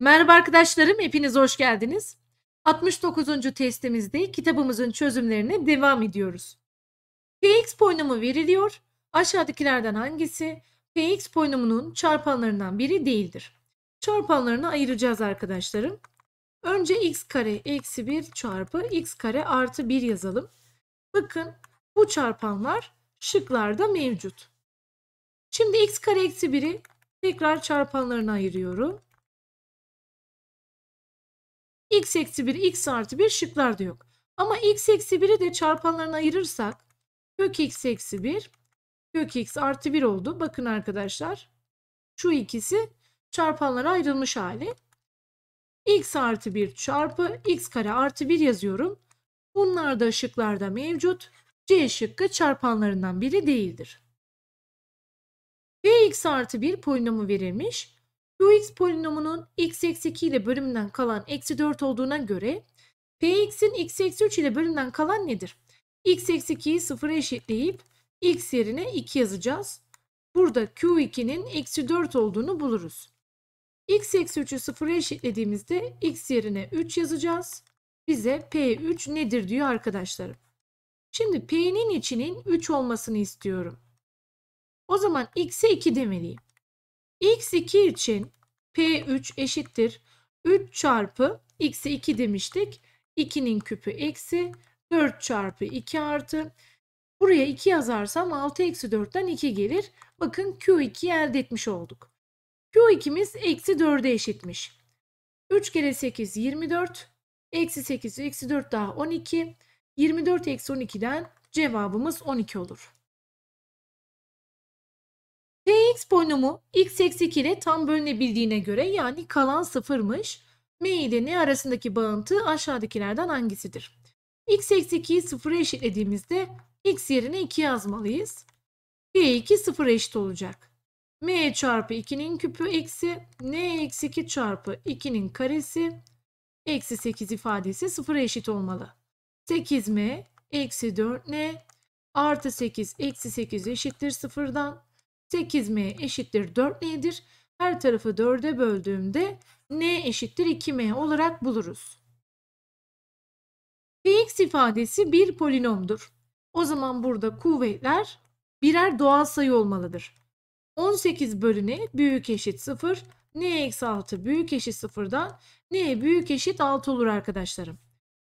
Merhaba arkadaşlarım, hepiniz hoş geldiniz. 69. testimizde kitabımızın çözümlerine devam ediyoruz. Px polinomu veriliyor. Aşağıdakilerden hangisi Px polinomunun çarpanlarından biri değildir? Çarpanlarını ayıracağız arkadaşlarım. Önce x kare eksi 1 çarpı x kare artı 1 yazalım. Bakın bu çarpanlar şıklarda mevcut. Şimdi x kare eksi 1'i tekrar çarpanlarına ayırıyorum x eksi 1, x artı 1 şıklarda yok. Ama x eksi 1'i de çarpanlarına ayırırsak kök x eksi 1, kök x artı 1 oldu. Bakın arkadaşlar şu ikisi çarpanlara ayrılmış hali. x artı 1 çarpı x kare artı 1 yazıyorum. Bunlar da şıklarda mevcut. C şıkkı çarpanlarından biri değildir. dx artı 1 polinomu verilmiş. Qx polinomunun x eksi 2 ile bölümünden kalan eksi 4 olduğuna göre px'in x eksi 3 ile bölümünden kalan nedir? x eksi 2'yi sıfıra eşitleyip x yerine 2 yazacağız. Burada q2'nin eksi 4 olduğunu buluruz. x eksi 3'ü sıfıra eşitlediğimizde x yerine 3 yazacağız. Bize p3 nedir diyor arkadaşlarım. Şimdi p'nin içinin 3 olmasını istiyorum. O zaman x'e 2 demeliyim x2 için p3 eşittir 3 çarpı x'i 2 demiştik. 2'nin küpü eksi 4 çarpı 2 artı. Buraya 2 yazarsam 6 eksi 4'ten 2 gelir. Bakın Q2'yi elde etmiş olduk. Q2'miz eksi 4'e eşitmiş. 3 kere 8 24. Eksi 8 eksi 4 daha 12. 24 eksi 12'den cevabımız 12 olur. X polinomu x eksi 2 ile tam bölünebildiğine göre yani kalan sıfırmış. M ile N arasındaki bağıntı aşağıdakilerden hangisidir? x eksi 2'yi sıfıra eşitlediğimizde x yerine 2 yazmalıyız. P2 sıfıra eşit olacak. M çarpı 2'nin küpü eksi N eksi 2 çarpı 2'nin karesi eksi 8 ifadesi sıfıra eşit olmalı. 8M eksi 4N artı 8 eksi 8 eşittir sıfırdan. 8m eşittir 4n'dir. Her tarafı 4'e böldüğümde n eşittir 2m olarak buluruz. Px ifadesi bir polinomdur. O zaman burada kuvvetler birer doğal sayı olmalıdır. 18 bölü n büyük eşit 0, n eksi 6 büyük eşit 0'dan n büyük eşit 6 olur arkadaşlarım.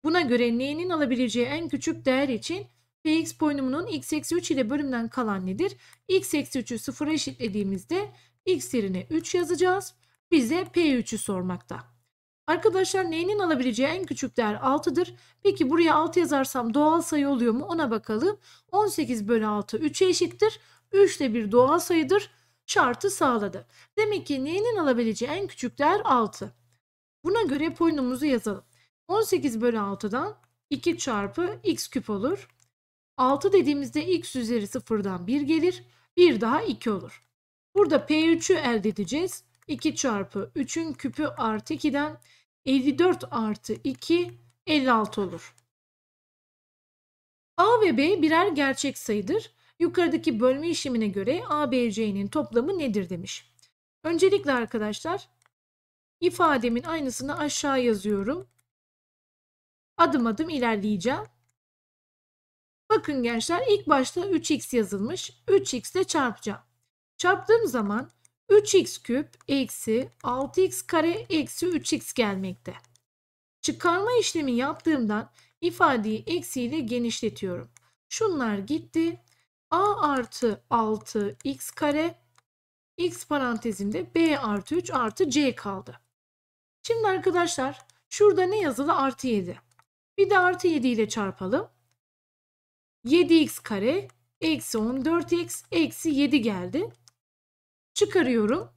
Buna göre n'nin alabileceği en küçük değer için Px polinomunun x eksi 3 ile bölümden kalan nedir? x eksi 3'ü sıfıra eşitlediğimizde x yerine 3 yazacağız. Bize P3'ü sormakta. Arkadaşlar n'nin alabileceği en küçük değer 6'dır. Peki buraya 6 yazarsam doğal sayı oluyor mu ona bakalım. 18 bölü 6 3'e eşittir. 3 de bir doğal sayıdır. Şartı sağladı. Demek ki n'nin alabileceği en küçük değer 6. Buna göre polinomumuzu yazalım. 18 bölü 6'dan 2 çarpı x küp olur. 6 dediğimizde x üzeri 0'dan 1 gelir. 1 daha 2 olur. Burada P3'ü elde edeceğiz. 2 çarpı 3'ün küpü artı 2'den 54 artı 2 56 olur. A ve B birer gerçek sayıdır. Yukarıdaki bölme işlemine göre A, B, C'nin toplamı nedir demiş. Öncelikle arkadaşlar ifademin aynısını aşağı yazıyorum. Adım adım ilerleyeceğim. Bakın gençler ilk başta 3x yazılmış. 3x ile çarpacağım. Çarptığım zaman 3x küp eksi 6x kare eksi 3x gelmekte. Çıkarma işlemi yaptığımdan ifadeyi eksiyle genişletiyorum. Şunlar gitti. a artı 6 x kare x parantezinde b artı 3 artı c kaldı. Şimdi arkadaşlar şurada ne yazılı artı 7. Bir de artı 7 ile çarpalım. 7x kare eksi 14x eksi 7 geldi. Çıkarıyorum.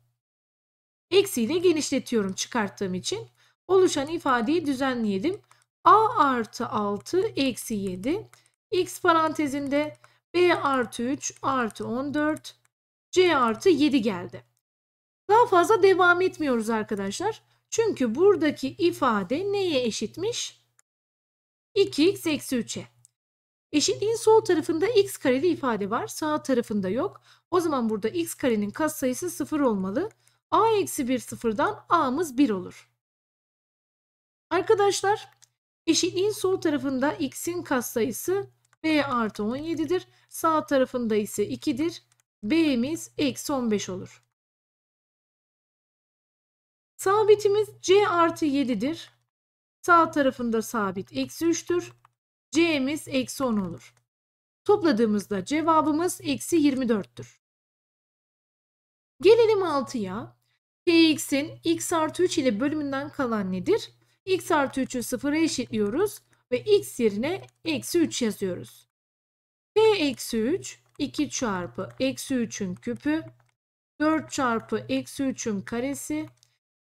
Eksiyle genişletiyorum çıkarttığım için. Oluşan ifadeyi düzenleyelim. a artı 6 eksi 7 x parantezinde b artı 3 artı 14 c artı 7 geldi. Daha fazla devam etmiyoruz arkadaşlar. Çünkü buradaki ifade neye eşitmiş? 2x eksi 3'e. Eşitliğin sol tarafında x kareli ifade var. Sağ tarafında yok. O zaman burada x karenin katsayısı 0 olmalı. a eksi 1 sıfırdan a'mız 1 olur. Arkadaşlar eşitliğin sol tarafında x'in katsayısı b artı 17'dir. Sağ tarafında ise 2'dir. b'miz eksi 15 olur. Sabitimiz c artı 7'dir. Sağ tarafında sabit eksi 3'tür. C'miz eksi 10 olur. Topladığımızda cevabımız eksi 24'tür. Gelelim 6'ya. Px'in x artı 3 ile bölümünden kalan nedir? x artı 3'ü 0'a eşitliyoruz ve x yerine eksi 3 yazıyoruz. p eksi 3 2 çarpı eksi 3'ün küpü 4 çarpı eksi 3'ün karesi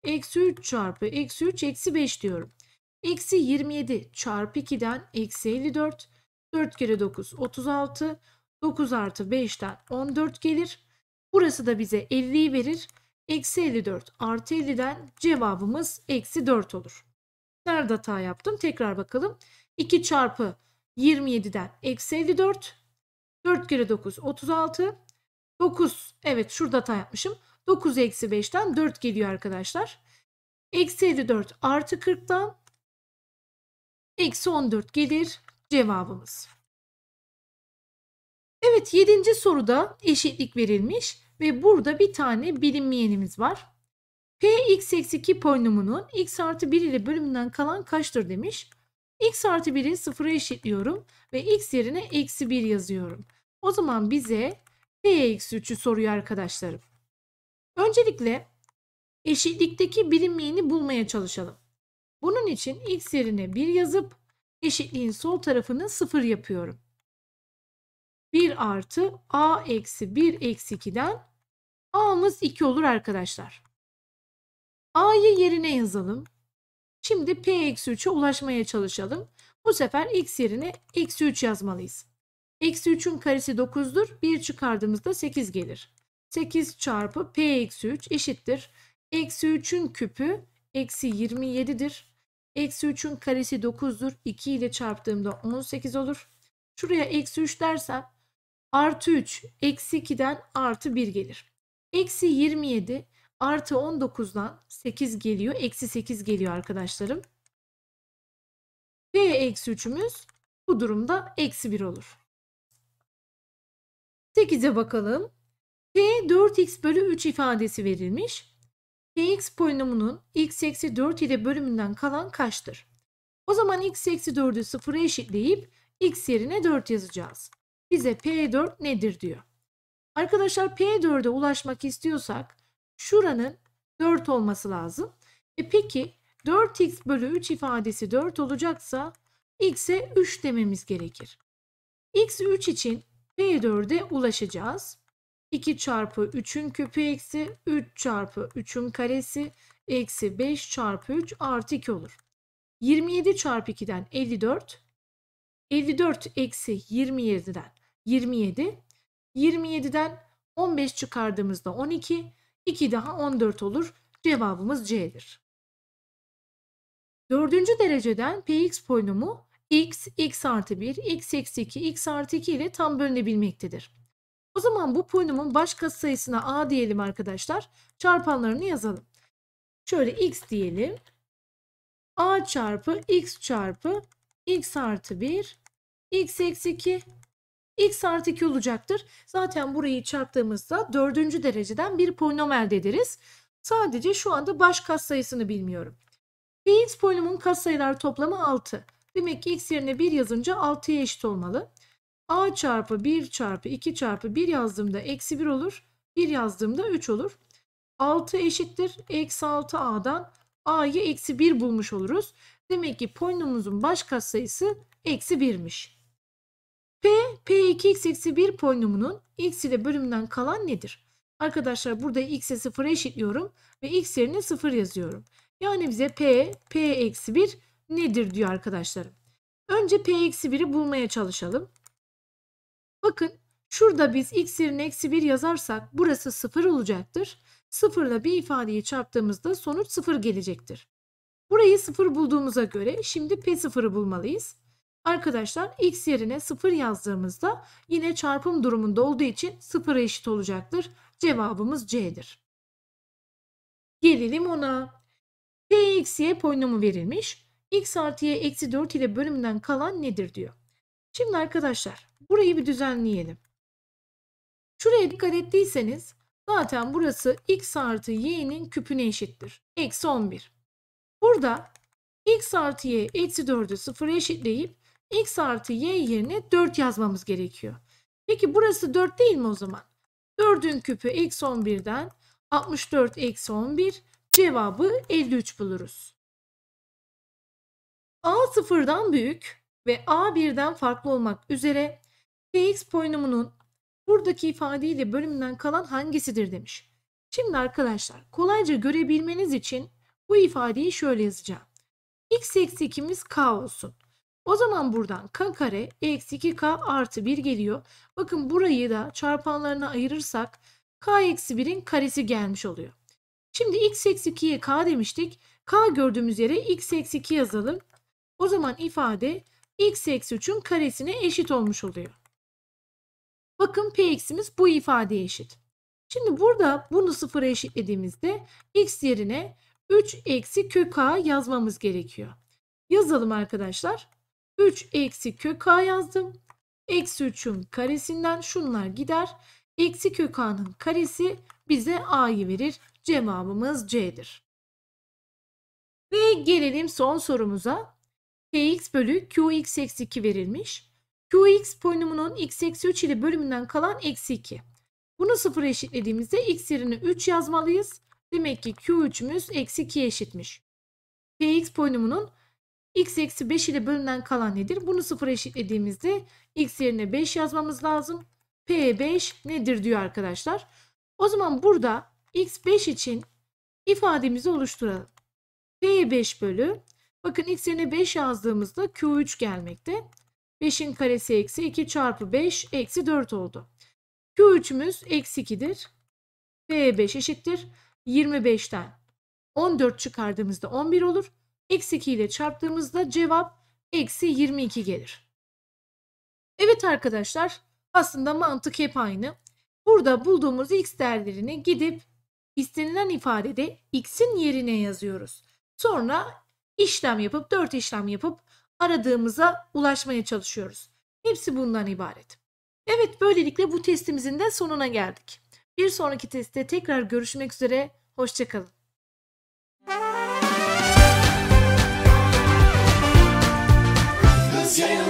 eksi 3 çarpı eksi 3 eksi 5 diyorum. Eksi 27 çarpı 2'den eksi 54. 4 kere 9 36. 9 artı 5'ten 14 gelir. Burası da bize 50'yi verir. Eksi 54 artı 50'den cevabımız eksi 4 olur. Nerede hata yaptım? Tekrar bakalım. 2 çarpı 27'den eksi 54. 4 kere 9 36. 9 evet şurada hata yapmışım. 9 eksi 5'ten 4 geliyor arkadaşlar. Eksi 54 artı 40'tan Eksi 14 gelir cevabımız. Evet 7. soruda eşitlik verilmiş ve burada bir tane bilinmeyenimiz var. Px eksi 2 polinomunun x artı 1 ile bölümünden kalan kaçtır demiş. x artı 1'i sıfıra eşitliyorum ve x yerine eksi 1 yazıyorum. O zaman bize p eksi 3'ü soruyor arkadaşlarım. Öncelikle eşitlikteki bilinmeyeni bulmaya çalışalım. Bunun için x yerine 1 yazıp eşitliğin sol tarafını 0 yapıyorum. 1 artı a eksi 1 eksi 2'den a'mız 2 olur arkadaşlar. a'yı yerine yazalım. Şimdi p eksi 3'e ulaşmaya çalışalım. Bu sefer x yerine eksi 3 yazmalıyız. Eksi 3'ün karesi 9'dur. 1 çıkardığımızda 8 gelir. 8 çarpı p eksi 3 eşittir. Eksi 3'ün küpü eksi 27'dir. Eksi 3'ün karesi 9'dur. 2 ile çarptığımda 18 olur. Şuraya eksi 3 dersem artı 3 eksi 2'den artı 1 gelir. Eksi 27 artı 19'dan 8 geliyor. Eksi 8 geliyor arkadaşlarım. P eksi 3'ümüz bu durumda eksi 1 olur. 8'e bakalım. P 4x bölü 3 ifadesi verilmiş. Px polinomunun x eksi 4 ile bölümünden kalan kaçtır? O zaman x eksi 4'ü 0'a eşitleyip x yerine 4 yazacağız. Bize P4 nedir diyor. Arkadaşlar P4'e ulaşmak istiyorsak şuranın 4 olması lazım. E peki 4x bölü 3 ifadesi 4 olacaksa x'e 3 dememiz gerekir. x3 için P4'e ulaşacağız. 2 çarpı 3'ün küpü eksi 3 çarpı 3'ün karesi eksi 5 çarpı 3 artı 2 olur. 27 çarpı 2'den 54. 54 eksi 27'den 27. 27'den 15 çıkardığımızda 12. 2 daha 14 olur. Cevabımız C'dir. Dördüncü dereceden px polinomu x, x artı 1, x eksi 2, x artı 2 ile tam bölünebilmektedir. O zaman bu polinomun baş sayısına a diyelim arkadaşlar. Çarpanlarını yazalım. Şöyle x diyelim. a çarpı x çarpı x artı 1 x eksi 2 x artı 2 olacaktır. Zaten burayı çarptığımızda dördüncü dereceden bir polinom elde ederiz. Sadece şu anda baş sayısını bilmiyorum. Px polinomun katsayılar toplamı 6. Demek ki x yerine 1 yazınca 6'ya eşit olmalı a çarpı 1 çarpı 2 çarpı 1 yazdığımda eksi 1 olur. 1 yazdığımda 3 olur. 6 eşittir. Eksi 6 a'dan a'yı eksi 1 bulmuş oluruz. Demek ki polinomumuzun baş katsayısı eksi 1'miş. P, P2x eksi 1 polinomunun x ile bölümünden kalan nedir? Arkadaşlar burada x'e 0 eşitliyorum ve x yerine 0 yazıyorum. Yani bize P, P eksi 1 nedir diyor arkadaşlarım. Önce P eksi 1'i bulmaya çalışalım. Bakın şurada biz x yerine eksi 1 yazarsak burası 0 olacaktır. 0 ile bir ifadeyi çarptığımızda sonuç 0 gelecektir. Burayı 0 bulduğumuza göre şimdi P0'ı bulmalıyız. Arkadaşlar x yerine 0 yazdığımızda yine çarpım durumunda olduğu için 0'a eşit olacaktır. Cevabımız C'dir. Gelelim ona. P eksi y polinomu verilmiş. x artı y eksi 4 ile bölümünden kalan nedir diyor. Şimdi arkadaşlar burayı bir düzenleyelim. Şuraya dikkat ettiyseniz zaten burası x artı y'nin küpüne eşittir. Eksi 11. Burada x artı y eksi 4'ü 0 eşitleyip x artı y yerine 4 yazmamız gerekiyor. Peki burası 4 değil mi o zaman? 4'ün küpü eksi 11'den 64 eksi 11 cevabı 53 buluruz. A sıfırdan büyük, ve a birden farklı olmak üzere px polinomunun buradaki ifadeyle bölümünden kalan hangisidir demiş. Şimdi arkadaşlar kolayca görebilmeniz için bu ifadeyi şöyle yazacağım. x eksi 2'miz k olsun. O zaman buradan k kare eksi 2k artı 1 geliyor. Bakın burayı da çarpanlarına ayırırsak k eksi 1'in karesi gelmiş oluyor. Şimdi x eksi 2'ye k demiştik. k gördüğümüz yere x eksi 2 yazalım. O zaman ifade x eksi 3'ün karesine eşit olmuş oluyor. Bakın px'imiz bu ifadeye eşit. Şimdi burada bunu sıfıra eşitlediğimizde x yerine 3 eksi kök a yazmamız gerekiyor. Yazalım arkadaşlar. 3 eksi kök a yazdım. Eksi 3'ün karesinden şunlar gider. Eksi kök a'nın karesi bize a'yı verir. Cevabımız C'dir. Ve gelelim son sorumuza. Px bölü Qx eksi 2 verilmiş. Qx polinomunun x eksi 3 ile bölümünden kalan eksi 2. Bunu sıfır eşitlediğimizde x yerine 3 yazmalıyız. Demek ki Q3'ümüz eksi 2'ye eşitmiş. Px polinomunun x eksi 5 ile bölümden kalan nedir? Bunu sıfır eşitlediğimizde x yerine 5 yazmamız lazım. P5 nedir diyor arkadaşlar. O zaman burada x5 için ifademizi oluşturalım. P5 bölü Bakın x yerine 5 yazdığımızda Q3 gelmekte. 5'in karesi eksi 2 çarpı 5 eksi 4 oldu. Q3'ümüz eksi 2'dir. P5 eşittir. 25'ten 14 çıkardığımızda 11 olur. Eksi 2 ile çarptığımızda cevap eksi 22 gelir. Evet arkadaşlar aslında mantık hep aynı. Burada bulduğumuz x değerlerini gidip istenilen ifadede x'in yerine yazıyoruz. Sonra işlem yapıp 4 işlem yapıp aradığımıza ulaşmaya çalışıyoruz. Hepsi bundan ibaret. Evet böylelikle bu testimizin de sonuna geldik. Bir sonraki testte tekrar görüşmek üzere. Hoşçakalın. Hız